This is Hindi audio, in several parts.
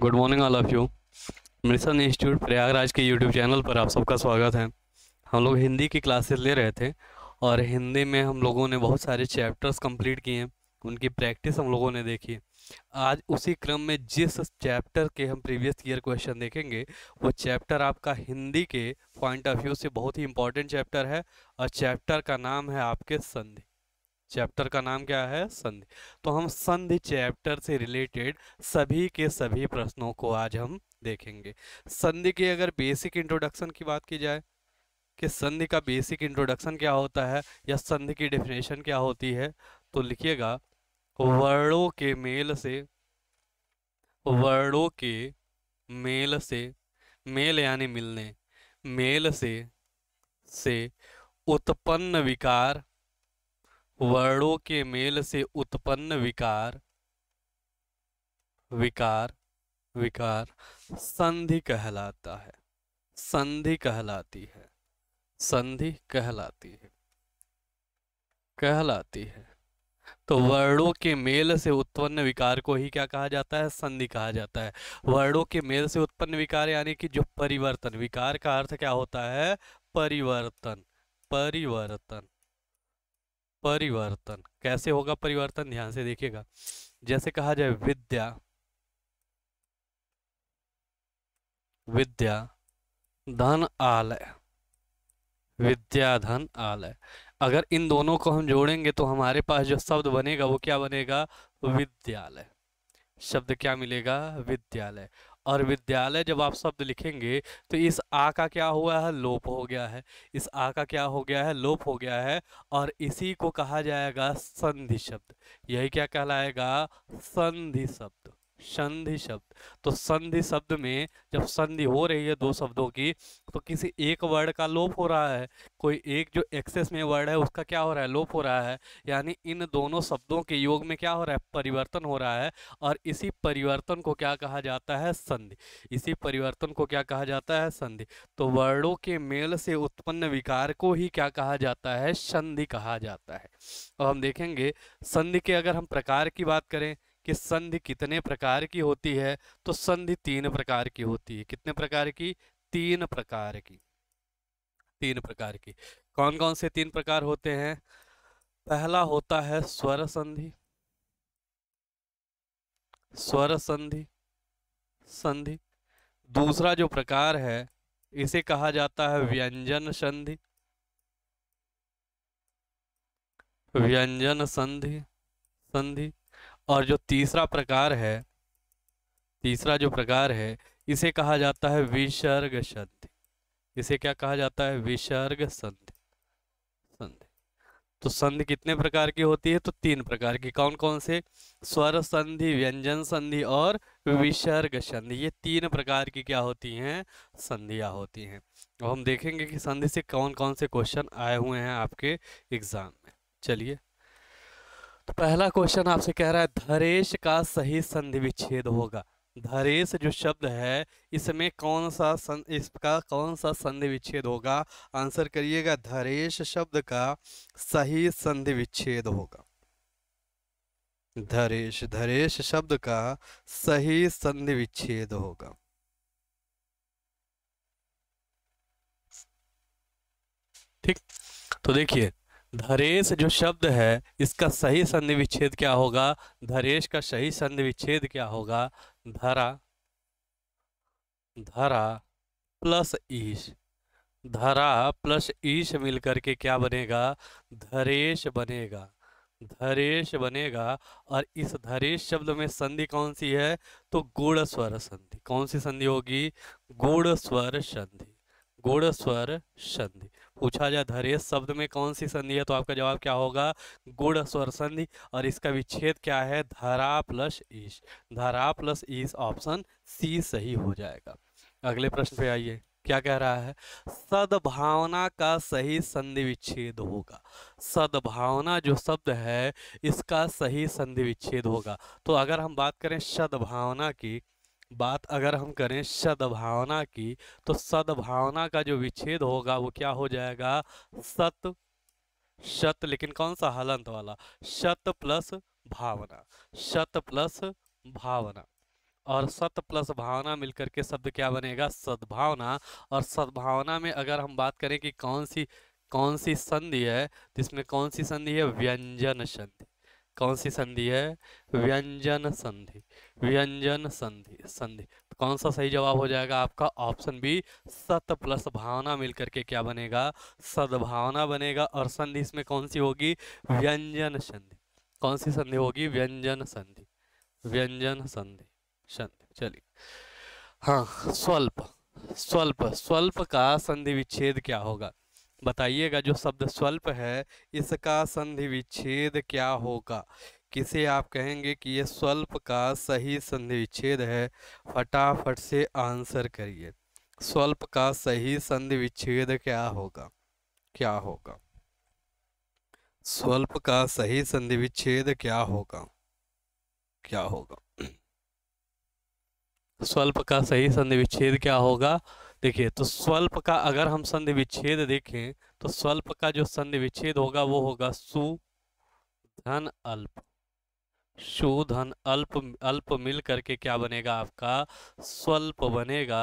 Good morning all of you Mission Institute Prayagraj के यूट्यूब चैनल पर आप सबका स्वागत है हम लोग हिंदी की क्लासेस ले रहे थे और हिंदी में हम लोगों ने बहुत सारे चैप्टर्स कंप्लीट किए हैं उनकी प्रैक्टिस हम लोगों ने देखी है आज उसी क्रम में जिस चैप्टर के हम प्रीवियस ईयर क्वेश्चन देखेंगे वो चैप्टर आपका हिंदी के पॉइंट ऑफ व्यू से बहुत ही इंपॉर्टेंट चैप्टर है और चैप्टर का नाम है आपके संधि चैप्टर का नाम क्या है संधि तो हम संधि चैप्टर से रिलेटेड सभी के सभी प्रश्नों को आज हम देखेंगे संधि के अगर बेसिक इंट्रोडक्शन की बात की जाए कि संधि का बेसिक इंट्रोडक्शन क्या होता है या संधि की डेफिनेशन क्या होती है तो लिखिएगा वर्णों के मेल से वर्णों के मेल से मेल यानी मिलने मेल से से उत्पन्न विकार वर्णों के मेल से उत्पन्न विकार विकार विकार संधि कहलाता है संधि कहलाती है संधि कहलाती है कहलाती है तो वर्णों के मेल से उत्पन्न विकार को ही क्या कहा जाता है संधि कहा जाता है वर्णों के मेल से उत्पन्न विकार यानी कि जो परिवर्तन विकार का अर्थ क्या होता है परिवर्तन परिवर्तन परिवर्तन कैसे होगा परिवर्तन ध्यान से देखिएगा जैसे कहा जाए विद्या विद्या धन आलय विद्या धन आलय अगर इन दोनों को हम जोड़ेंगे तो हमारे पास जो शब्द बनेगा वो क्या बनेगा विद्यालय शब्द क्या मिलेगा विद्यालय और विद्यालय जब आप शब्द लिखेंगे तो इस आ का क्या हुआ है लोप हो गया है इस आ का क्या हो गया है लोप हो गया है और इसी को कहा जाएगा संधि शब्द यही क्या कहलाएगा संधि शब्द संधि शब्द तो संधि शब्द में जब संधि हो रही है दो शब्दों की तो किसी एक वर्ड का लोप हो रहा है कोई एक जो एक्सेस में वर्ड है उसका क्या हो रहा है लोप हो रहा है यानी इन दोनों शब्दों के योग में क्या हो रहा है परिवर्तन हो रहा है और इसी परिवर्तन को क्या कहा जाता है संधि इसी परिवर्तन को क्या कहा जाता है संधि तो वर्णों के मेल से उत्पन्न विकार को ही क्या कहा जाता है संधि कहा जाता है अब हम देखेंगे संधि के अगर हम प्रकार की बात करें कि संधि कितने प्रकार की होती है तो संधि तीन प्रकार की होती है कितने प्रकार की तीन प्रकार की तीन प्रकार की कौन कौन से तीन प्रकार होते हैं पहला होता है स्वर संधि स्वर संधि संधि दूसरा जो प्रकार है इसे कहा जाता है व्यंजन संधि व्यंजन संधि संधि और जो तीसरा प्रकार है तीसरा जो प्रकार है इसे कहा जाता है विसर्ग संधि इसे क्या कहा जाता है विसर्ग संधि संधि तो संधि कितने प्रकार की होती है तो तीन प्रकार की कौन कौन से स्वर संधि व्यंजन संधि और विसर्ग संधि ये तीन प्रकार की क्या होती हैं संधियाँ होती हैं अब हम देखेंगे कि संधि से कौन कौन से क्वेश्चन आए हुए हैं आपके एग्जाम में चलिए तो पहला क्वेश्चन आपसे कह रहा है धरेश का सही संधि विच्छेद होगा धरेश जो शब्द है इसमें कौन सा सं, इसका कौन सा संधि विच्छेद होगा आंसर करिएगा धरेश शब्द का सही संधि विच्छेद होगा धरेश धरेश शब्द का सही संधि विच्छेद होगा ठीक तो देखिए धरेश जो शब्द है इसका सही संधि विच्छेद क्या होगा धरेश का सही संधि विच्छेद क्या होगा धरा धरा प्लस ईश धरा प्लस ईश मिलकर के क्या बनेगा धरेश बनेगा धरेश बनेगा और इस धरेश शब्द में संधि कौन सी है तो गुड़ स्वर संधि कौन सी संधि होगी गुड़ स्वर संधि गुड़ स्वर संधि पूछा जाए धरे शब्द में कौन सी संधि है तो आपका जवाब क्या होगा गुड़ स्वर संधि और इसका विच्छेद क्या है धरा प्लस ईश धरा प्लस ईश ऑप्शन सी सही हो जाएगा अगले प्रश्न पे आइए क्या कह रहा है सद्भावना का सही संधि विच्छेद होगा सद्भावना जो शब्द है इसका सही संधि विच्छेद होगा तो अगर हम बात करें सद्भावना की बात अगर हम करें सद्भावना की तो सद्भावना का जो विच्छेद होगा वो क्या हो जाएगा सत शत लेकिन कौन सा हलंत वाला शत प्लस भावना शत प्लस भावना और सत प्लस भावना मिलकर के शब्द क्या बनेगा सद्भावना और सद्भावना में अगर हम बात करें कि कौन सी कौन सी संधि है जिसमें इसमें कौन सी संधि है व्यंजन संधि कौन सी संधि है हाँ। व्यंजन संधि व्यंजन संधि संधि तो कौन सा सही जवाब हो जाएगा आपका ऑप्शन बी सत प्लस भावना मिलकर के क्या बनेगा सद्भावना बनेगा और संधि इसमें कौन सी होगी हाँ। व्यंजन संधि कौन सी संधि होगी व्यंजन संधि व्यंजन संधि संधि चलिए हाँ स्वल्प स्वल्प स्वल्प का संधि विच्छेद क्या होगा बताइएगा जो शब्द स्वल्प है इसका संधि विच्छेद क्या होगा किसे आप कहेंगे कि यह स्वल्प का सही संधि विच्छेद है फटाफट से आंसर करिए स्वल्प का सही संधि विच्छेद क्या होगा क्या होगा स्वल्प का सही संधि विच्छेद क्या होगा क्या होगा स्वल्प का सही संधि विच्छेद क्या होगा देखिए तो स्वल्प का अगर हम संधि विच्छेद देखें तो स्वल्प का जो संधि विच्छेद होगा वो होगा सु धन अल्प धन अल्प अल्प मिल करके क्या बनेगा आपका स्वल्प बनेगा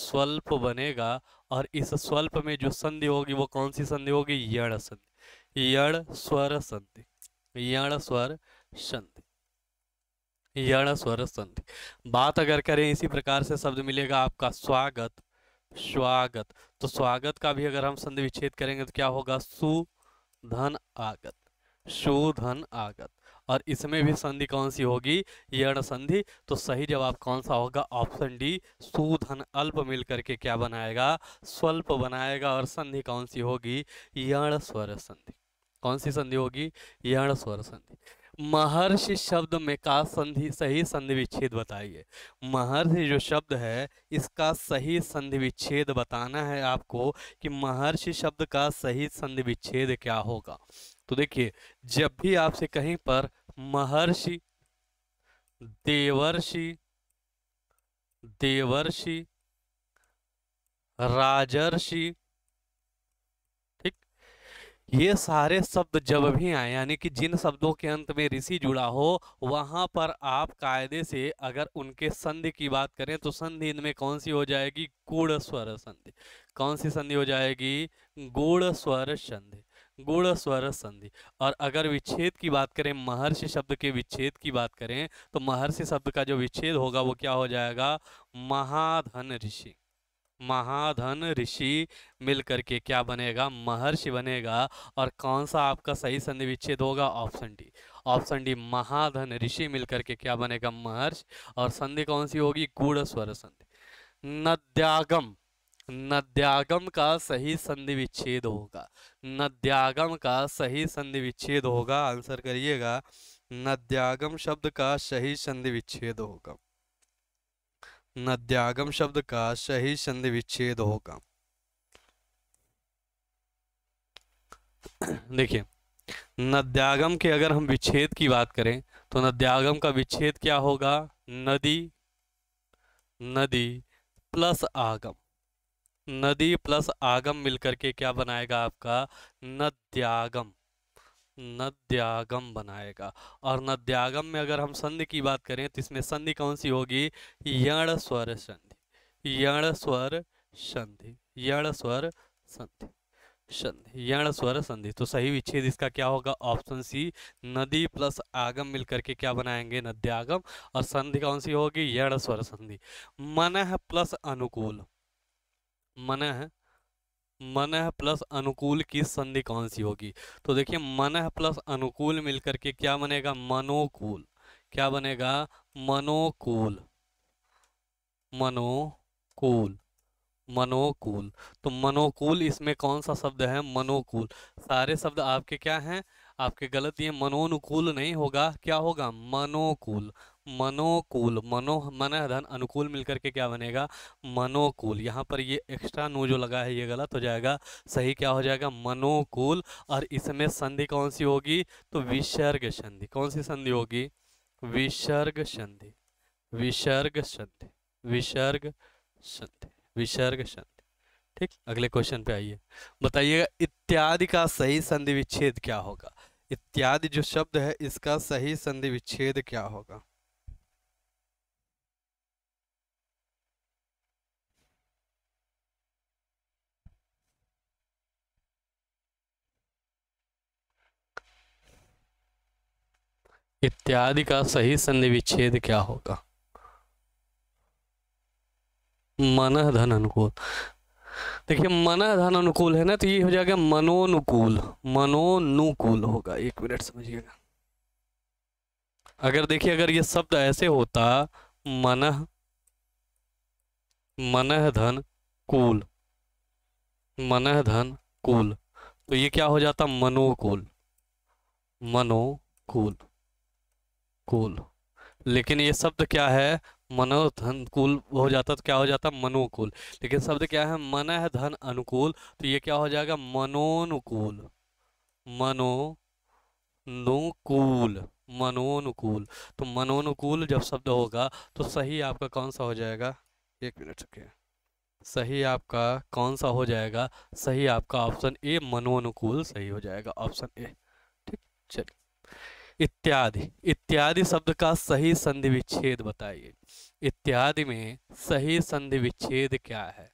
स्वल्प बनेगा और इस स्वल्प में जो संधि होगी वो कौन सी संधि होगी यण संधि यण स्वर संधि यण स्वर संधि यण स्वर संधि बात अगर करें इसी प्रकार से शब्द मिलेगा आपका स्वागत स्वागत तो स्वागत का भी अगर हम संधि विच्छेद करेंगे तो क्या होगा सुधन आगत सुधन आगत और इसमें भी संधि कौन सी होगी यण संधि तो सही जवाब कौन सा होगा ऑप्शन डी सुधन अल्प मिलकर के क्या बनाएगा स्वल्प बनाएगा और संधि कौन सी होगी यण स्वर संधि कौन सी संधि होगी यण स्वर संधि महर्षि शब्द में का संधि सही संधि विच्छेद बताइए महर्षि जो शब्द है इसका सही संधि विच्छेद बताना है आपको कि महर्षि शब्द का सही संधि विच्छेद क्या होगा तो देखिए जब भी आपसे कहीं पर महर्षि देवर्षि देवर्षि राजर्षि ये सारे शब्द जब भी आए यानी कि जिन शब्दों के अंत में ऋषि जुड़ा हो वहाँ पर आप कायदे से अगर उनके संधि की बात करें तो संधि इनमें कौन सी हो जाएगी गुड़ स्वर संधि कौन सी संधि हो जाएगी गुड़ स्वर संधि गुड़ स्वर संधि और अगर विच्छेद की बात करें महर्षि शब्द के विच्छेद की बात करें तो महर्षि शब्द का जो विच्छेद होगा वो क्या हो जाएगा महाधन ऋषि महाधन ऋषि मिलकर के क्या बनेगा महर्षि बनेगा और कौन सा आपका सही संधि विच्छेद होगा ऑप्शन डी ऑप्शन डी महाधन ऋषि मिलकर के क्या बनेगा महर्षि और संधि कौन सी होगी गूढ़ स्वर संधि नद्यागम नद्यागम का सही संधि विच्छेद होगा नद्यागम का सही संधि विच्छेद होगा आंसर करिएगा नद्यागम शब्द का सही संधि विच्छेद होगा नद्यागम शब्द का सही संधि विच्छेद होगा देखिए नद्यागम के अगर हम विच्छेद की बात करें तो नद्यागम का विच्छेद क्या होगा नदी नदी प्लस आगम नदी प्लस आगम मिलकर के क्या बनाएगा आपका नद्यागम नद्यागम बनाएगा और नद्यागम में अगर हम संधि की बात करें तो इसमें संधि कौन सी होगी यण स्वर संधि यण स्वर संधि यण स्वर संधि संधि यण स्वर संधि तो सही विच्छेद इसका क्या होगा ऑप्शन सी नदी प्लस आगम मिल करके क्या बनाएंगे नद्यागम और संधि कौन सी होगी यण स्वर संधि मन प्लस अनुकूल मन मनह प्लस अनुकूल की संधि कौन सी होगी तो देखिए मनह प्लस अनुकूल मिलकर के क्या बनेगा मनोकूल क्या बनेगा मनोकूल मनोकूल मनोकूल तो मनोकूल इसमें कौन सा शब्द है मनोकूल सारे शब्द आपके क्या हैं आपके गलत ये मनोनुकूल नहीं होगा क्या होगा मनोकूल मनोकूल मनो मन धन अनुकूल मिलकर के क्या बनेगा मनोकूल यहाँ पर ये एक्स्ट्रा नो जो लगा है ये गलत हो जाएगा सही क्या हो जाएगा मनोकूल और इसमें संधि कौन सी होगी तो विसर्ग संधि कौन सी संधि होगी विसर्ग संधि विसर्ग संधि विसर्ग संधि विसर्ग संधि ठीक अगले क्वेश्चन पे आइए बताइएगा इत्यादि का सही संधि विच्छेद क्या होगा इत्यादि जो शब्द है इसका सही संधि विच्छेद क्या होगा इत्यादि का सही संधि विच्छेद क्या होगा मन धन अनुकूल देखिए मन धन अनुकूल है ना तो ये हो जाएगा मनोनुकूल मनोनुकूल होगा एक मिनट समझिएगा अगर देखिए अगर ये शब्द ऐसे होता मन मन धन कूल मन धन कूल तो ये क्या हो जाता मनोकूल मनोकूल कूल लेकिन ये शब्द क्या है मनोधन कुल हो जाता तो क्या हो जाता मनोकुल लेकिन शब्द क्या है मन है धन अनुकूल तो ये क्या हो जाएगा मनोनुकूल नुकूल मनोनुकूल तो मनोनुकूल जब शब्द होगा तो सही आपका कौन सा हो जाएगा एक मिनट रखिए सही आपका कौन सा हो जाएगा सही आपका ऑप्शन ए मनोनुकूल सही हो जाएगा ऑप्शन ए ठीक चलिए इत्यादि इत्यादि शब्द का सही संधि विच्छेद बताइए इत्यादि में सही संधि विच्छेद क्या है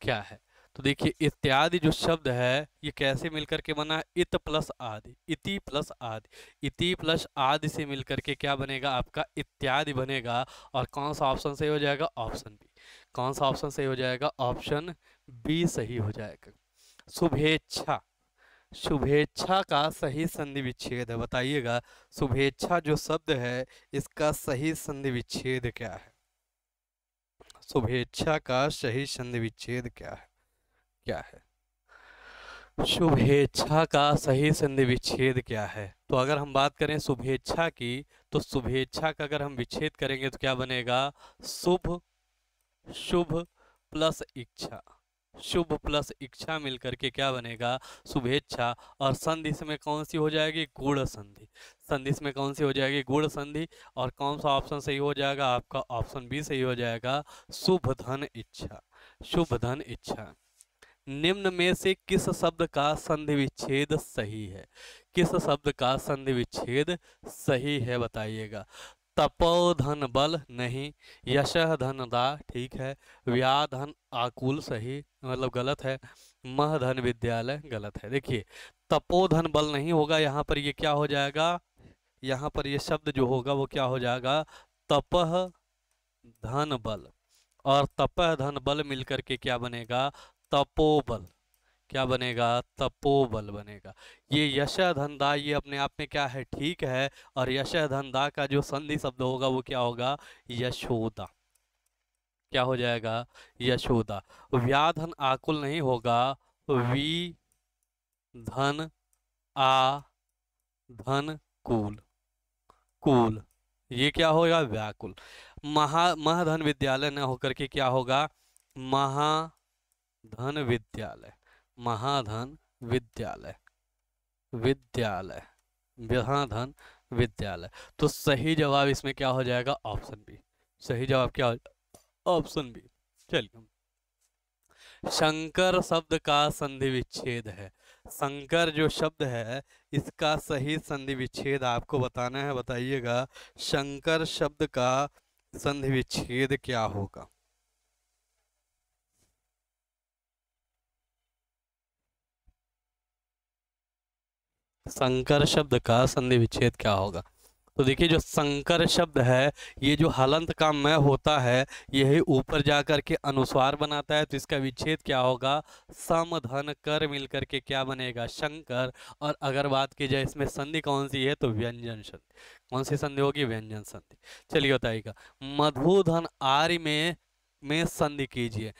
क्या है तो देखिए इत्यादि जो शब्द है ये कैसे मिलकर के बना इत प्लस आदि इति प्लस आदि इति प्लस आदि से मिलकर के क्या बनेगा आपका इत्यादि बनेगा और कौन सा ऑप्शन सही हो जाएगा ऑप्शन बी कौन सा ऑप्शन सही हो जाएगा ऑप्शन बी सही हो जाएगा शुभेच्छा शुभेच्छा का सही संधि विच्छेद है बताइएगा शुभेच्छा जो शब्द है इसका सही संधि विच्छेद क्या है शुभेच्छा का सही संधि विच्छेद क्या है क्या है शुभेच्छा का सही संधि विच्छेद क्या है तो अगर हम बात करें शुभेच्छा की तो शुभेच्छा का अगर हम विच्छेद करेंगे तो क्या बनेगा शुभ शुभ प्लस इच्छा शुभ प्लस इच्छा मिलकर के क्या बनेगा शुभेच्छा और संधि इसमें कौन सी हो जाएगी गुड़ संधि संधि इसमें कौन सी हो जाएगी गुड़ संधि और कौन सा ऑप्शन सही हो जाएगा आपका ऑप्शन बी सही हो जाएगा शुभ धन इच्छा शुभ धन इच्छा निम्न में से किस शब्द का संधि विच्छेद सही है किस शब्द का संधि विच्छेद सही है बताइएगा तपोधन बल नहीं यश धन दा ठीक है व्या धन आकुल सही मतलब गलत है मह धन विद्यालय गलत है देखिए तपोधन बल नहीं होगा यहाँ पर ये क्या हो जाएगा यहाँ पर ये शब्द जो होगा वो क्या हो जाएगा तपह धन बल और तपह धन बल मिलकर के क्या बनेगा तपोबल क्या बनेगा तपोबल बनेगा ये धंधा ये अपने आप में क्या है ठीक है और यशाधनदा का जो संधि शब्द होगा वो क्या होगा यशोदा क्या हो जाएगा यशोदा व्याधन आकुल नहीं होगा वी धन आ धन कुल कुल ये क्या होगा व्याकुल महा महाधन विद्यालय न होकर के क्या होगा महाधन विद्यालय महाधन विद्यालय विद्यालय महाधन विद्यालय तो सही जवाब इसमें क्या हो जाएगा ऑप्शन बी सही जवाब क्या हो ऑप्शन बी चलिए शंकर शब्द का संधि विच्छेद है शंकर जो शब्द है इसका सही संधि विच्छेद आपको बताना है बताइएगा शंकर शब्द का संधि विच्छेद क्या होगा संकर शब्द का संधि विच्छेद क्या होगा तो देखिए जो संकर शब्द है ये जो हलंत का मैं होता है यही ऊपर जा कर के अनुस्वार बनाता है तो इसका विच्छेद क्या होगा समधन कर मिल करके क्या बनेगा शंकर और अगर बात की जाए इसमें संधि कौन सी है तो व्यंजन संधि कौन सी संधि होगी व्यंजन संधि चलिए बताइएगा मधुधन आर्य में में संधि कीजिए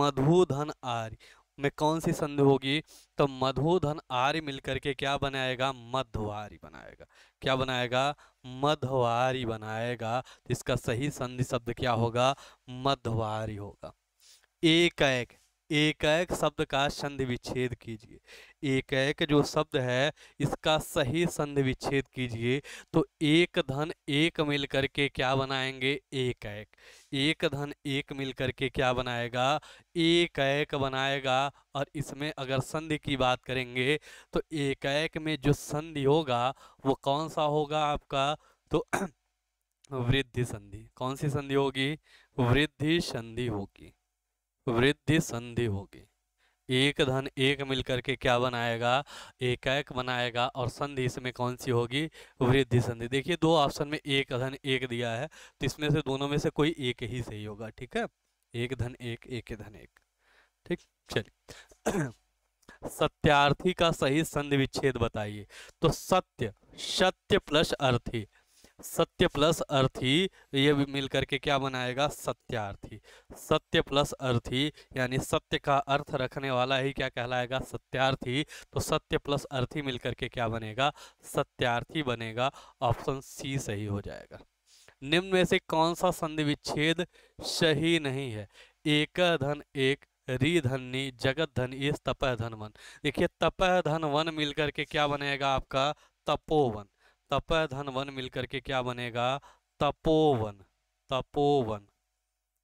मधुधन आर्य में कौन सी संधि होगी तो मधुधन आर्य मिलकर के क्या बनाएगा मध्वारी बनाएगा क्या बनाएगा मध्वारी बनाएगा इसका सही संधि शब्द क्या होगा मध्वारी होगा एक एक एक एक शब्द का संधि विच्छेद कीजिए एक एक जो शब्द है इसका सही संधि विच्छेद कीजिए तो एक धन एक मिल करके क्या बनाएंगे एक एक एक धन एक मिल करके क्या बनाएगा एक एक बनाएगा और इसमें अगर संधि की बात करेंगे तो एक एक में जो संधि होगा वो कौन सा होगा आपका तो वृद्धि संधि कौन सी संधि होगी वृद्धि संधि होगी वृद्धि संधि होगी एक धन एक मिलकर के क्या बनाएगा एक एक बनाएगा और संधि इसमें कौन सी होगी वृद्धि संधि देखिए दो ऑप्शन में एक धन एक दिया है तो इसमें से दोनों में से कोई एक ही सही होगा ठीक है एक धन एक एक धन एक ठीक चलिए सत्यार्थी का सही संधि विच्छेद बताइए तो सत्य सत्य प्लस अर्थी सत्य प्लस अर्थी ये भी मिल करके क्या बनाएगा सत्यार्थी सत्य प्लस अर्थी यानी सत्य का अर्थ रखने वाला ही क्या कहलाएगा सत्यार्थी तो सत्य प्लस अर्थी मिल करके क्या बनेगा सत्यार्थी बनेगा ऑप्शन सी सही हो जाएगा निम्न में से कौन सा संधि विच्छेद सही नहीं है एक धन एक रिधन्नी जगत धन इस तपह धन वन देखिए तपह धन वन मिलकर के क्या बनेगा आपका तपोवन तपधन वन मिलकर के क्या बनेगा तपोवन तपोवन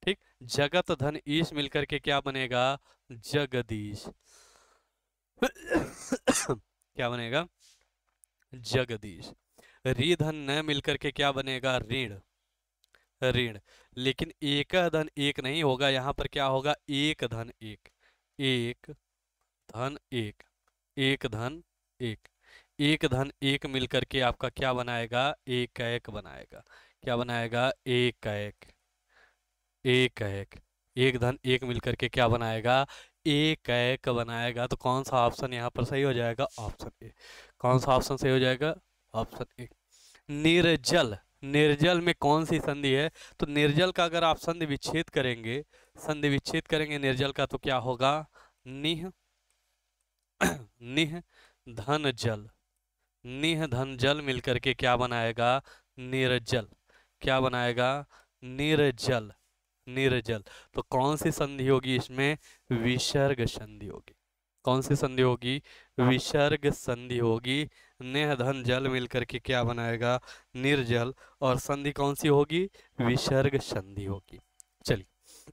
ठीक जगत धन ईश मिलकर के क्या बनेगा जगदीश क्या बनेगा जगदीश धन न मिलकर के क्या बनेगा ऋण ऋण लेकिन एक धन एक नहीं होगा यहाँ पर क्या होगा एक धन एक एक धन एक एक धन एक एक धन एक मिलकर के आपका क्या बनाएगा एक एक बनाएगा क्या बनाएगा एक एक एक एक एक धन एक मिलकर के क्या बनाएगा एक एक बनाएगा तो कौन सा ऑप्शन यहाँ पर सही हो जाएगा ऑप्शन ए कौन सा ऑप्शन सही हो जाएगा ऑप्शन ए निर्जल निर्जल में कौन सी संधि है तो निर्जल का अगर आप संधि विच्छेद करेंगे संधि विच्छेद करेंगे निर्जल का तो क्या होगा निह निह धन जल निह धन जल मिलकर के क्या बनाएगा निर्जल क्या बनाएगा निर्जल नीरजल तो कौन सी संधि होगी इसमें विसर्ग संधि होगी कौन सी संधि होगी विसर्ग संधि होगी नेह धन जल मिलकर के क्या बनाएगा निर्जल और संधि कौन सी होगी विसर्ग संधि होगी चलिए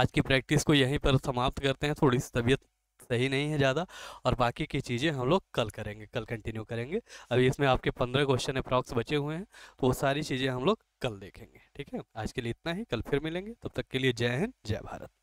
आज की प्रैक्टिस को यहीं पर समाप्त करते हैं थोड़ी सी तबीयत सही नहीं है ज़्यादा और बाकी की चीज़ें हम लोग कल करेंगे कल कंटिन्यू करेंगे अभी इसमें आपके पंद्रह क्वेश्चन अप्रॉक्स बचे हुए हैं तो वो सारी चीज़ें हम लोग कल देखेंगे ठीक है आज के लिए इतना ही कल फिर मिलेंगे तब तक के लिए जय हिंद जय भारत